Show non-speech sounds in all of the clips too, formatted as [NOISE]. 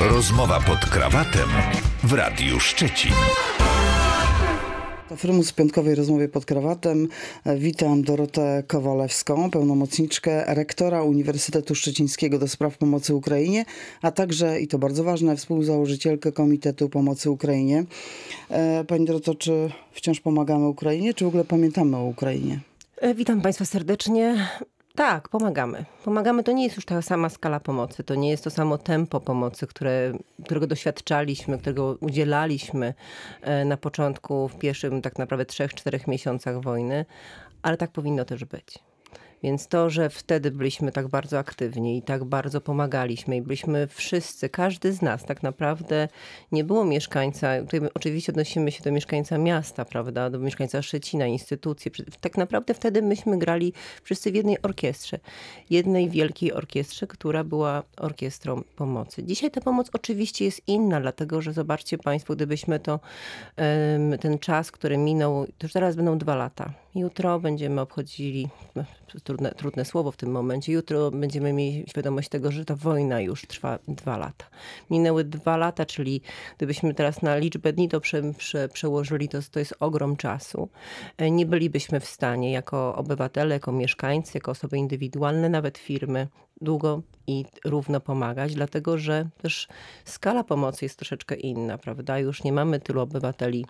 Rozmowa pod krawatem w Radiu Szczecin. To Frymus w piątkowej rozmowie pod krawatem. Witam Dorotę Kowalewską, pełnomocniczkę rektora Uniwersytetu Szczecińskiego do spraw pomocy Ukrainie, a także, i to bardzo ważne, współzałożycielkę Komitetu Pomocy Ukrainie. E, Pani Doroto, czy wciąż pomagamy Ukrainie, czy w ogóle pamiętamy o Ukrainie? E, witam Państwa serdecznie. Tak, pomagamy. Pomagamy to nie jest już ta sama skala pomocy, to nie jest to samo tempo pomocy, które, którego doświadczaliśmy, którego udzielaliśmy e, na początku, w pierwszym tak naprawdę 3-4 miesiącach wojny, ale tak powinno też być. Więc to, że wtedy byliśmy tak bardzo aktywni i tak bardzo pomagaliśmy i byliśmy wszyscy, każdy z nas tak naprawdę nie było mieszkańca, tutaj oczywiście odnosimy się do mieszkańca miasta, prawda, do mieszkańca Szczecina, instytucji. Tak naprawdę wtedy myśmy grali wszyscy w jednej orkiestrze, jednej wielkiej orkiestrze, która była orkiestrą pomocy. Dzisiaj ta pomoc oczywiście jest inna, dlatego że zobaczcie Państwo, gdybyśmy to, ten czas, który minął, to już teraz będą dwa lata Jutro będziemy obchodzili, e, trudne, trudne słowo w tym momencie, jutro będziemy mieli świadomość tego, że ta wojna już trwa dwa lata. Minęły dwa lata, czyli gdybyśmy teraz na liczbę dni to prze, prze, przełożyli, to, to jest ogrom czasu. E, nie bylibyśmy w stanie jako obywatele, jako mieszkańcy, jako osoby indywidualne, nawet firmy, długo i równo pomagać, dlatego że też skala pomocy jest troszeczkę inna, prawda? Już nie mamy tylu obywateli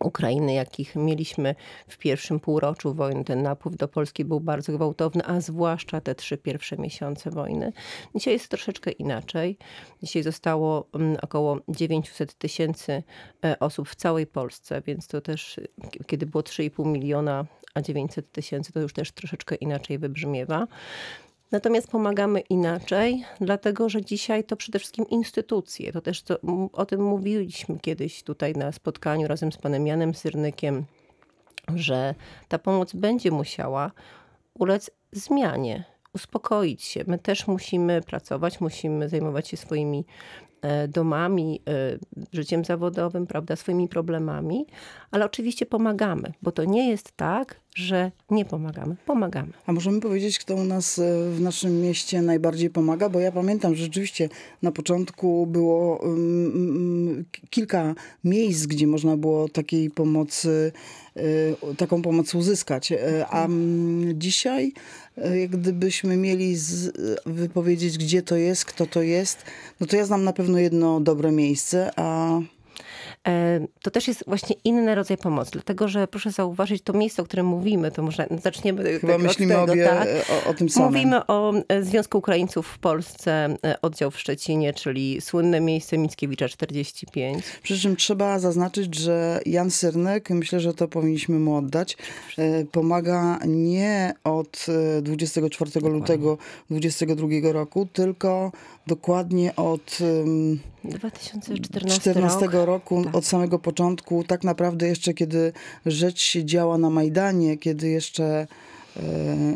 Ukrainy, jakich mieliśmy w pierwszym półroczu wojny. Ten napływ do Polski był bardzo gwałtowny, a zwłaszcza te trzy pierwsze miesiące wojny. Dzisiaj jest troszeczkę inaczej. Dzisiaj zostało mm, około 900 tysięcy e, osób w całej Polsce, więc to też, kiedy było 3,5 miliona, a 900 tysięcy, to już też troszeczkę inaczej wybrzmiewa. Natomiast pomagamy inaczej, dlatego że dzisiaj to przede wszystkim instytucje. To też to, o tym mówiliśmy kiedyś tutaj na spotkaniu razem z panem Janem Syrnykiem, że ta pomoc będzie musiała ulec zmianie uspokoić się. My też musimy pracować, musimy zajmować się swoimi E, domami, e, życiem zawodowym, prawda, swoimi problemami, ale oczywiście pomagamy, bo to nie jest tak, że nie pomagamy. Pomagamy. A możemy powiedzieć, kto u nas e, w naszym mieście najbardziej pomaga? Bo ja pamiętam, że rzeczywiście na początku było um, kilka miejsc, gdzie można było takiej pomocy, taką pomoc uzyskać. A dzisiaj, jak gdybyśmy mieli z, wypowiedzieć, gdzie to jest, kto to jest, no to ja znam na pewno pewno jedno dobre miejsce, a E, to też jest właśnie inny rodzaj pomocy, dlatego że proszę zauważyć, to miejsce, o którym mówimy, to może zaczniemy Chyba myślimy od tego, tak? o, o, tym samym. Mówimy o e, Związku Ukraińców w Polsce, e, oddział w Szczecinie, czyli słynne miejsce Mickiewicza 45. Przy czym trzeba zaznaczyć, że Jan Syrnek, myślę, że to powinniśmy mu oddać, pomaga nie od 24 dokładnie. lutego 2022 roku, tylko dokładnie od 2014, roku. roku, tak od samego początku, tak naprawdę jeszcze kiedy rzecz się działa na Majdanie, kiedy jeszcze e,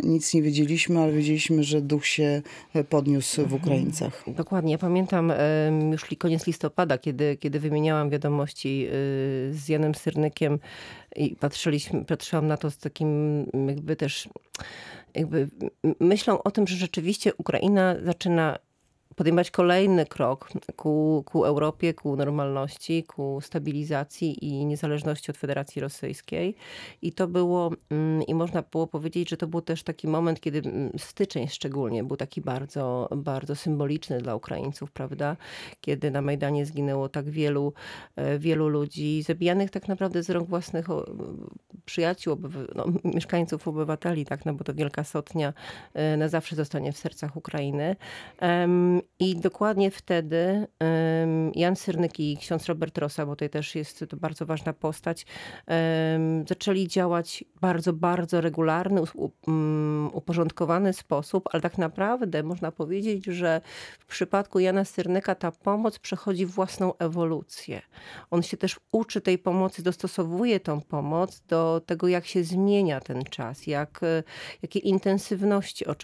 nic nie wiedzieliśmy, ale wiedzieliśmy, że duch się e, podniósł w Ukraińcach. Dokładnie. Ja pamiętam już koniec listopada, kiedy, kiedy wymieniałam wiadomości y, z Janem Syrnykiem i patrzyliśmy, patrzyłam na to z takim jakby też jakby myślą o tym, że rzeczywiście Ukraina zaczyna podejmować kolejny krok ku, ku Europie, ku normalności, ku stabilizacji i niezależności od Federacji Rosyjskiej. I to było, mm, i można było powiedzieć, że to był też taki moment, kiedy mm, styczeń szczególnie był taki bardzo, bardzo symboliczny dla Ukraińców, prawda? Kiedy na Majdanie zginęło tak wielu, e, wielu ludzi, zabijanych tak naprawdę z rąk własnych przyjaciół, no, mieszkańców, obywateli, tak? No bo to Wielka Sotnia e, na zawsze zostanie w sercach Ukrainy. I dokładnie wtedy Jan Syrnyk i ksiądz Robert Rosa, bo tutaj też jest to bardzo ważna postać, zaczęli działać bardzo, bardzo regularny, uporządkowany sposób, ale tak naprawdę można powiedzieć, że w przypadku Jana Syrnyka ta pomoc przechodzi własną ewolucję. On się też uczy tej pomocy, dostosowuje tą pomoc do tego, jak się zmienia ten czas, jak, e, jakie intensywności, e,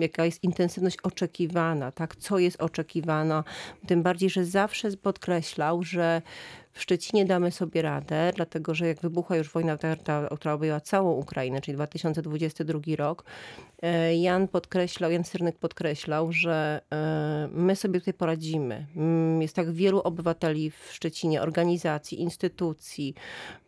jaka jest intensywność oczekiwana, tak? co jest oczekiwane. Tym bardziej, że zawsze podkreślał, że w Szczecinie damy sobie radę, dlatego że jak wybuchła już wojna, ta, która objęła całą Ukrainę, czyli 2022 rok, e, Jan podkreślał, Jan Syrnyk podkreślał, że e, my sobie tutaj poradzimy. Mm, jest tak wielu obywateli w Szczecinie, organizacji, instytucji,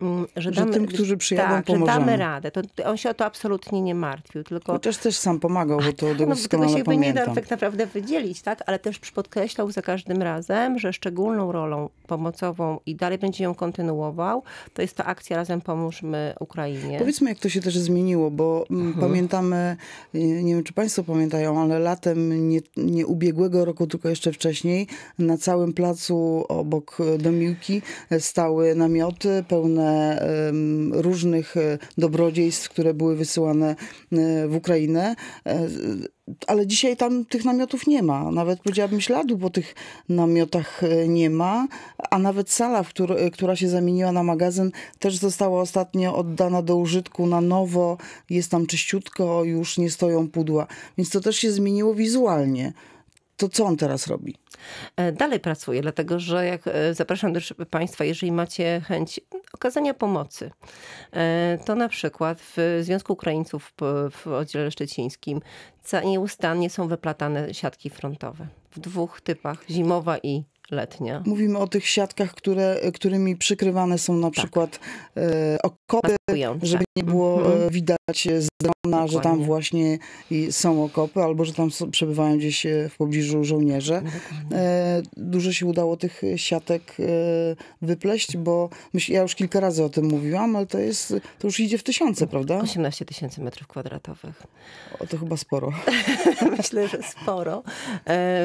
mm, że, damy, że tym, którzy przyjadą, tak, pomożemy. że damy radę. To, on się o to absolutnie nie martwił. Tylko... Chociaż też sam pomagał, bo to no, tego no, się no, nie da tak naprawdę wydzielić, tak? ale też podkreślał za każdym razem, że szczególną rolą pomocową i dalej będzie ją kontynuował. To jest ta akcja Razem Pomóżmy Ukrainie. Powiedzmy, jak to się też zmieniło, bo mm, mhm. pamiętamy, y, nie wiem, czy Państwo pamiętają, ale latem nie, nie ubiegłego roku, tylko jeszcze wcześniej, na całym placu obok y, domiłki y, stały namioty pełne różnych dobrodziejstw, które były wysyłane w Ukrainę ale dzisiaj tam tych namiotów nie ma. Nawet powiedziałabym śladu po tych namiotach e, nie ma, a nawet sala, który, e, która się zamieniła na magazyn, też została ostatnio oddana do użytku na nowo. Jest tam czyściutko, już nie stoją pudła. Więc to też się zmieniło wizualnie. To co on teraz robi? E, dalej pracuję, dlatego że jak zapraszam do Państwa, jeżeli macie chęć okazania pomocy. E, to na przykład w Związku Ukraińców w oddziale szczecińskim nieustannie są wyplatane siatki frontowe w dwóch typach, zimowa i letnia. Mówimy o tych siatkach, które, którymi przykrywane są na tak. przykład e, okopy, Maskujące. żeby nie było mm -hmm. widać z drona, że tam właśnie są okopy, albo że tam są, przebywają gdzieś e, w pobliżu żołnierze. E, dużo się udało tych siatek e, wypleść, bo myśl, ja już kilka razy o tym mówiłam, ale to jest, to już idzie w tysiące, prawda? 18 tysięcy metrów kwadratowych. O, to chyba sporo. [LAUGHS] Myślę, że sporo.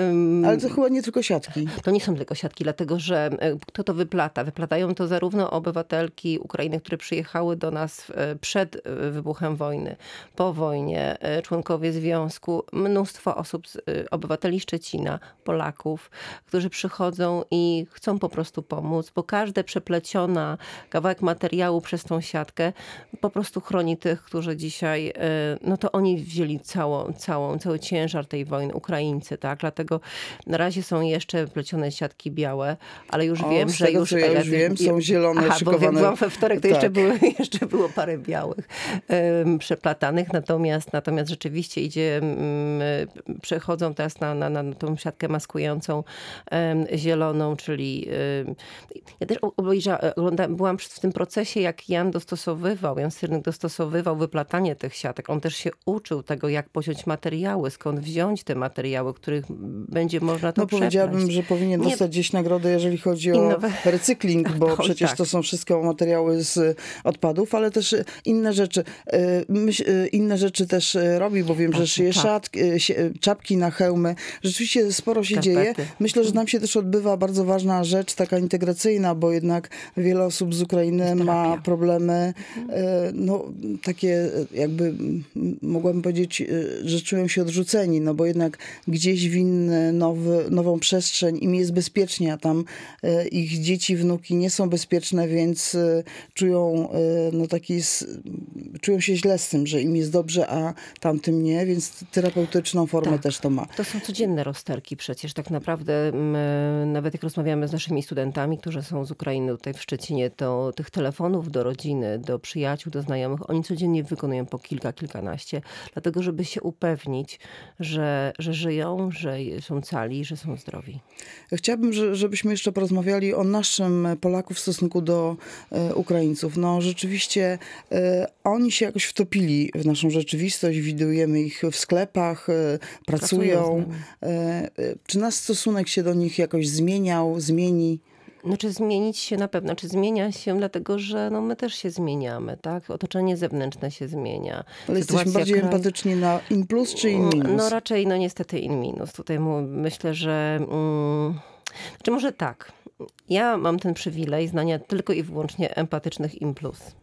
Um, ale to chyba nie tylko siatki. To nie są są tylko siatki, dlatego że e, kto to wyplata? Wyplatają to zarówno obywatelki Ukrainy, które przyjechały do nas e, przed e, wybuchem wojny, po wojnie, członkowie związku, mnóstwo osób, obywateli Szczecina, Polaków, którzy przychodzą i chcą po prostu pomóc, bo każde przepleciona kawałek materiału przez tą siatkę po prostu chroni tych, którzy dzisiaj, no to oni wzięli całą, całą, cały ciężar tej wojny, Ukraińcy, tak? Dlatego na razie są jeszcze plecione siatki siatki białe, ale już o, wiem, że tego, już... już wiem, są zielone, Aha, szykowane. bo byłam we wtorek, to tak. jeszcze, były, [LAUGHS] jeszcze było parę białych um, przeplatanych, natomiast, natomiast rzeczywiście idzie, um, przechodzą teraz na, na, na tą siatkę maskującą um, zieloną, czyli ja też obejrza, byłam w tym procesie, jak Jan dostosowywał, Jan Syrnyk dostosowywał wyplatanie tych siatek. On też się uczył tego, jak posiąść materiały, skąd wziąć te materiały, których będzie można to No przeplać. powiedziałabym, że powinien nie dostać gdzieś nagrodę, jeżeli chodzi o recykling, bo [LAUGHS] o, przecież tak. to są wszystko materiały z y, odpadów, ale też y, inne rzeczy. Y, inne rzeczy też robi, bo wiem, że szyje tak. szat, czapki na hełmy. Rzeczywiście sporo się Karpety. dzieje. Myślę, że nam mhm. się też odbywa bardzo ważna rzecz, taka integracyjna, bo jednak wiele osób z Ukrainy ma problemy, mhm. no takie jakby, mogłabym powiedzieć, że czują się odrzuceni, no bo jednak gdzieś w nowy, nową przestrzeń im jest jest bezpiecznie, a tam e, ich dzieci, wnuki nie są bezpieczne, więc e, czują, e, no taki, czują się źle z tym, że im jest dobrze, a tamtym nie, więc terapeutyczną formę tak. też to ma. To są codzienne rozterki przecież, tak naprawdę my, nawet jak rozmawiamy z naszymi studentami, którzy są z Ukrainy tutaj w Szczecinie, to tych telefonów do rodziny, do przyjaciół, do znajomych, oni codziennie wykonują po kilka, kilkanaście, dlatego żeby się upewnić, że, że żyją, że są cali, że są zdrowi. Chciałabym, żebyśmy jeszcze porozmawiali o naszym Polaku w stosunku do e, Ukraińców. No rzeczywiście e, oni się jakoś wtopili w naszą rzeczywistość, widujemy ich w sklepach, e, pracują. Czy nasz stosunek się do nich jakoś zmieniał, zmieni? czy znaczy, zmienić się na pewno, czy zmienia się, dlatego że no, my też się zmieniamy, tak? Otoczenie zewnętrzne się zmienia. Ale Sytuacja jesteśmy bardziej kraj... empatyczni na in plus czy in mm, no, minus? No raczej, no niestety in minus. Tutaj myślę, że... Mm czy znaczy, może tak. Ja mam ten przywilej znania tylko i wyłącznie empatycznych im plus.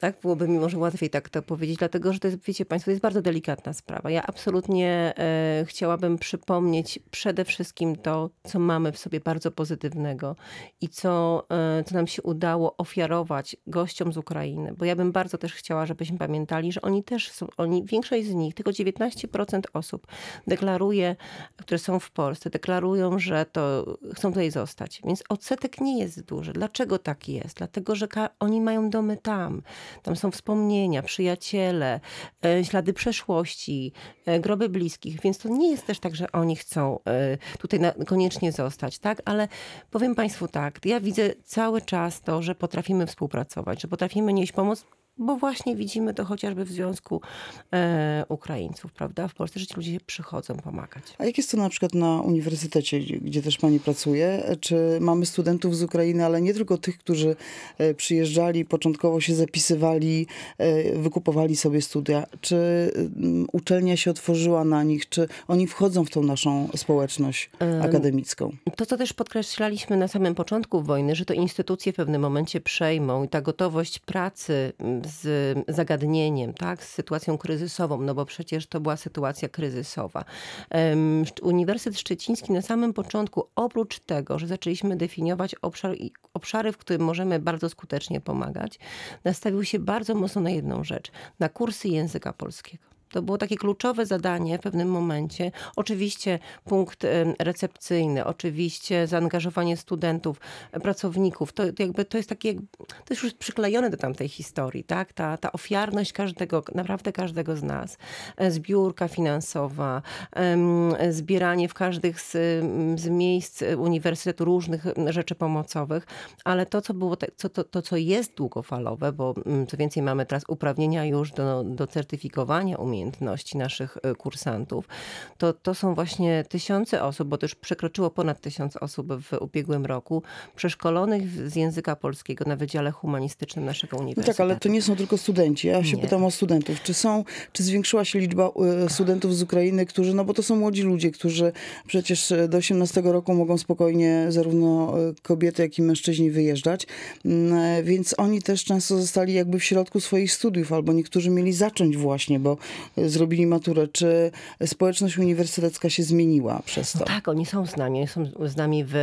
Tak? Byłoby mi może łatwiej tak to powiedzieć, dlatego że to jest, wiecie Państwo, to jest bardzo delikatna sprawa. Ja absolutnie e, chciałabym przypomnieć przede wszystkim to, co mamy w sobie bardzo pozytywnego i co, e, co nam się udało ofiarować gościom z Ukrainy, bo ja bym bardzo też chciała, żebyśmy pamiętali, że oni też są, oni, większość z nich, tylko 19% osób deklaruje, które są w Polsce, deklarują, że to chcą tutaj zostać. Więc odsetek nie jest duży. Dlaczego tak jest? Dlatego, że oni mają domy tam. Tam są wspomnienia, przyjaciele, e, ślady przeszłości, e, groby bliskich, więc to nie jest też tak, że oni chcą e, tutaj koniecznie zostać, tak? Ale powiem Państwu tak, ja widzę cały czas to, że potrafimy współpracować, że potrafimy nieść pomoc bo właśnie widzimy to chociażby w Związku e, Ukraińców, prawda? W Polsce, że ci ludzie przychodzą pomagać. A jak jest to na przykład na uniwersytecie, gdzie też pani pracuje? Czy mamy studentów z Ukrainy, ale nie tylko tych, którzy e, przyjeżdżali, początkowo się zapisywali, e, wykupowali sobie studia? Czy mm, uczelnia się otworzyła na nich? Czy oni wchodzą w tą naszą społeczność akademicką? To, co też podkreślaliśmy na samym początku wojny, że to instytucje w pewnym momencie przejmą i ta gotowość pracy mm, z zagadnieniem, tak, z sytuacją kryzysową, no bo przecież to była sytuacja kryzysowa. Uniwersytet Szczeciński na samym początku, oprócz tego, że zaczęliśmy definiować obszar, obszary, w którym możemy bardzo skutecznie pomagać, nastawił się bardzo mocno na jedną rzecz, na kursy języka polskiego. To było takie kluczowe zadanie w pewnym momencie. Oczywiście punkt recepcyjny, oczywiście zaangażowanie studentów, pracowników. To, jakby, to jest takie, to jest już przyklejone do tamtej historii, tak? Ta, ta ofiarność każdego, naprawdę każdego z nas. E, zbiórka finansowa, zbieranie w każdych z, z miejsc e, uniwersytetu różnych rzeczy pomocowych, ale to, co było, te, co, to, to, co jest długofalowe, bo co więcej mamy teraz uprawnienia już do, do certyfikowania umiejętności, umiejętności naszych y, kursantów, to, to są właśnie tysiące osób, bo też przekroczyło ponad tysiąc osób w ubiegłym roku, przeszkolonych z języka polskiego na Wydziale Humanistycznym naszego Uniwersytetu. No tak, ale to nie są tylko studenci. Ja się nie. pytam o studentów. Czy są, czy zwiększyła się liczba y, studentów z Ukrainy, którzy, no bo to są młodzi ludzie, którzy przecież y, do 18 roku mogą spokojnie zarówno kobiety, jak i mężczyźni wyjeżdżać, mm, e, więc oni też często zostali jakby w środku swoich studiów, albo niektórzy mieli zacząć właśnie, bo zrobili maturę, czy społeczność uniwersytecka się zmieniła przez to? No tak, oni są z nami. Oni są z nami w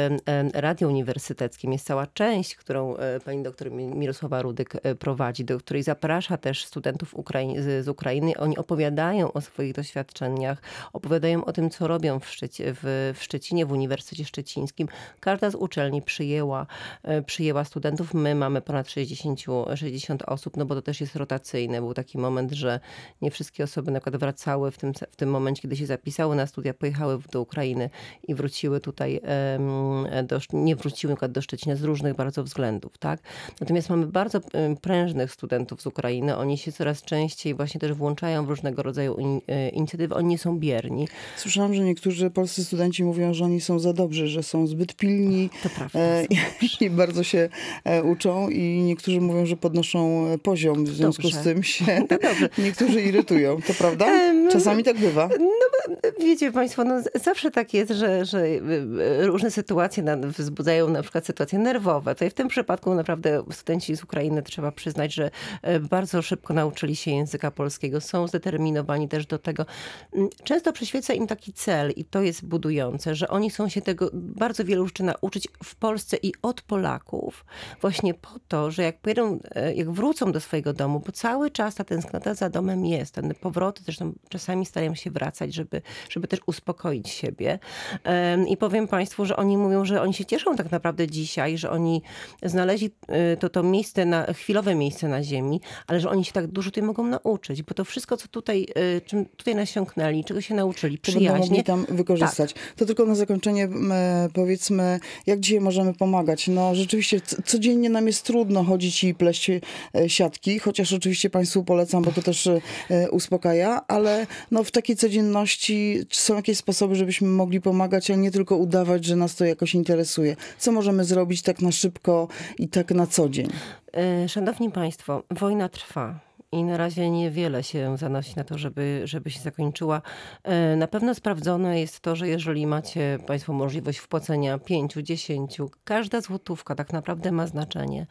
Radiu Uniwersyteckim. Jest cała część, którą e, pani doktor Mirosława Rudyk e, prowadzi, do której zaprasza też studentów Ukrai z Ukrainy. Oni opowiadają o swoich doświadczeniach, opowiadają o tym, co robią w, Szczeci w, w Szczecinie, w Uniwersytecie Szczecińskim. Każda z uczelni przyjęła, e, przyjęła studentów. My mamy ponad 60, 60 osób, no bo to też jest rotacyjne. Był taki moment, że nie wszystkie osoby osoby na przykład wracały w tym, w tym momencie, kiedy się zapisały na studia, pojechały do Ukrainy i wróciły tutaj, do, nie wróciły na przykład do Szczecina z różnych bardzo względów. Tak? Natomiast mamy bardzo prężnych studentów z Ukrainy. Oni się coraz częściej właśnie też włączają w różnego rodzaju in, e, inicjatywy. Oni nie są bierni. Słyszałam, że niektórzy polscy studenci mówią, że oni są za dobrzy, że są zbyt pilni to prawda, e, [LAUGHS] i, i bardzo się e, uczą i niektórzy mówią, że podnoszą poziom, w związku dobrze. z tym się [LAUGHS] [LAUGHS] niektórzy irytują. To prawda? E, Czasami tak bywa. No, wiecie Państwo, no, zawsze tak jest, że, że y, y, różne sytuacje wzbudzają na przykład sytuacje nerwowe. Tutaj w tym przypadku naprawdę studenci z Ukrainy trzeba przyznać, że e, bardzo szybko nauczyli się języka polskiego. Są zdeterminowani też do tego. Mm, często przyświeca im taki cel i to jest budujące, że oni są się tego bardzo wielu rzeczy nauczyć w Polsce i od Polaków właśnie po to, że jak pojedą, e, jak wrócą do swojego domu, bo cały czas ta tęsknota za domem jest, ten powrót powroty, zresztą czasami starają się wracać, żeby, żeby też uspokoić siebie. I powiem Państwu, że oni mówią, że oni się cieszą tak naprawdę dzisiaj, że oni znaleźli y, to, to miejsce, na, chwilowe miejsce na ziemi, ale że oni się tak dużo tutaj mogą nauczyć, bo to wszystko, co tutaj, y, czym tutaj nasiąknęli, czego się nauczyli, przyjaźnie. tam wykorzystać. Tak. To tylko na zakończenie e, powiedzmy, jak dzisiaj możemy pomagać? No rzeczywiście codziennie nam jest trudno chodzić i pleść e, siatki, chociaż oczywiście Państwu polecam, bo to też e, uspokoi zaspokaja, ale no w takiej codzienności są jakieś sposoby, żebyśmy mogli pomagać, a nie tylko udawać, że nas to jakoś interesuje. Co możemy zrobić tak na szybko i tak na co dzień? E, szanowni Państwo, wojna trwa i na razie niewiele się zanosi na to, żeby, żeby się zakończyła. E, na pewno sprawdzone jest to, że jeżeli macie Państwo możliwość wpłacenia 5, 10, każda złotówka tak naprawdę ma znaczenie.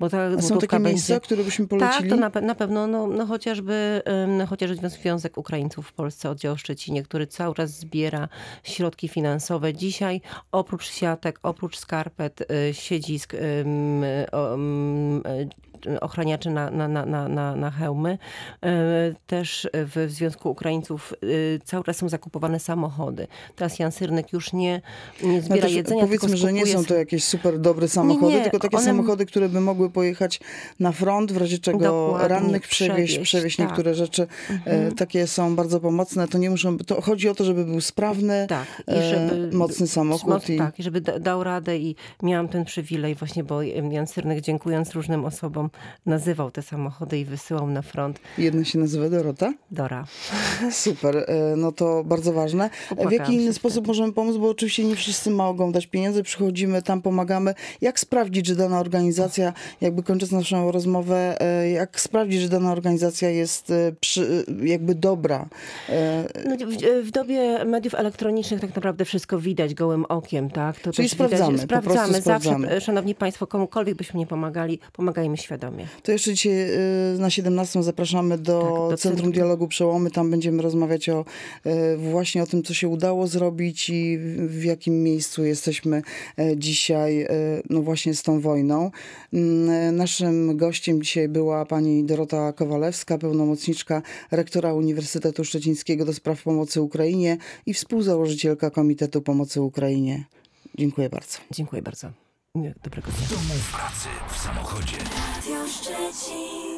Bo ta A są takie będzie... miejsca, które byśmy polecili? Tak, to na, na pewno no, no chociażby, no, chociażby Związek Ukraińców w Polsce oddział Szczecinie, który cały czas zbiera środki finansowe. Dzisiaj oprócz siatek, oprócz skarpet, y, siedzisk, ochraniaczy na, na, na, na, na hełmy. E, też w Związku Ukraińców e, cały czas są zakupowane samochody. Teraz Jan Syrnek już nie, nie no zbiera no jedzenia, Powiedzmy, tylko że nie są to jakieś super dobre samochody, nie, nie. tylko takie One... samochody, które by mogły pojechać na front, w razie czego Dokładnie, rannych przewieźć, przewieźć tak. niektóre rzeczy. E, mhm. Takie są bardzo pomocne. To nie muszą, to chodzi o to, żeby był sprawny, tak, i żeby, mocny samochód. Moc, i... Tak, i żeby dał radę i miałam ten przywilej właśnie, bo Jan Syrnek dziękując różnym osobom nazywał te samochody i wysyłał na front. Jedna się nazywa Dorota? Dora. Super, e, no to bardzo ważne. E, w jaki inny sposób wtedy. możemy pomóc, bo oczywiście nie wszyscy mogą dać pieniędzy, przychodzimy tam, pomagamy. Jak sprawdzić, czy dana organizacja, jakby kończąc naszą rozmowę, e, jak sprawdzić, że dana organizacja jest przy, jakby dobra? No, w, w, dobie mediów elektronicznych tak naprawdę wszystko widać gołym okiem, tak? To Czyli sprawdzamy, widać, sprawdzamy, sprawdzamy. Zawsze, szanowni państwo, komukolwiek byśmy nie pomagali, pomagajmy świadomie świadomie. To jeszcze dzisiaj y, na 17 zapraszamy do, tak, do Centrum, Centrum Dialogu Przełomy. Tam będziemy rozmawiać o y, właśnie o tym, co się udało zrobić i w jakim miejscu jesteśmy y, dzisiaj no właśnie z tą wojną. Mm, naszym gościem dzisiaj była pani Dorota Kowalewska, pełnomocniczka rektora Uniwersytetu Szczecińskiego do spraw pomocy Ukrainie i współzałożycielka Komitetu Pomocy Ukrainie. Dziękuję bardzo. Dziękuję bardzo nie, dobrego dnia. W domu, w pracy, w samochodzie. Radio Szczecin.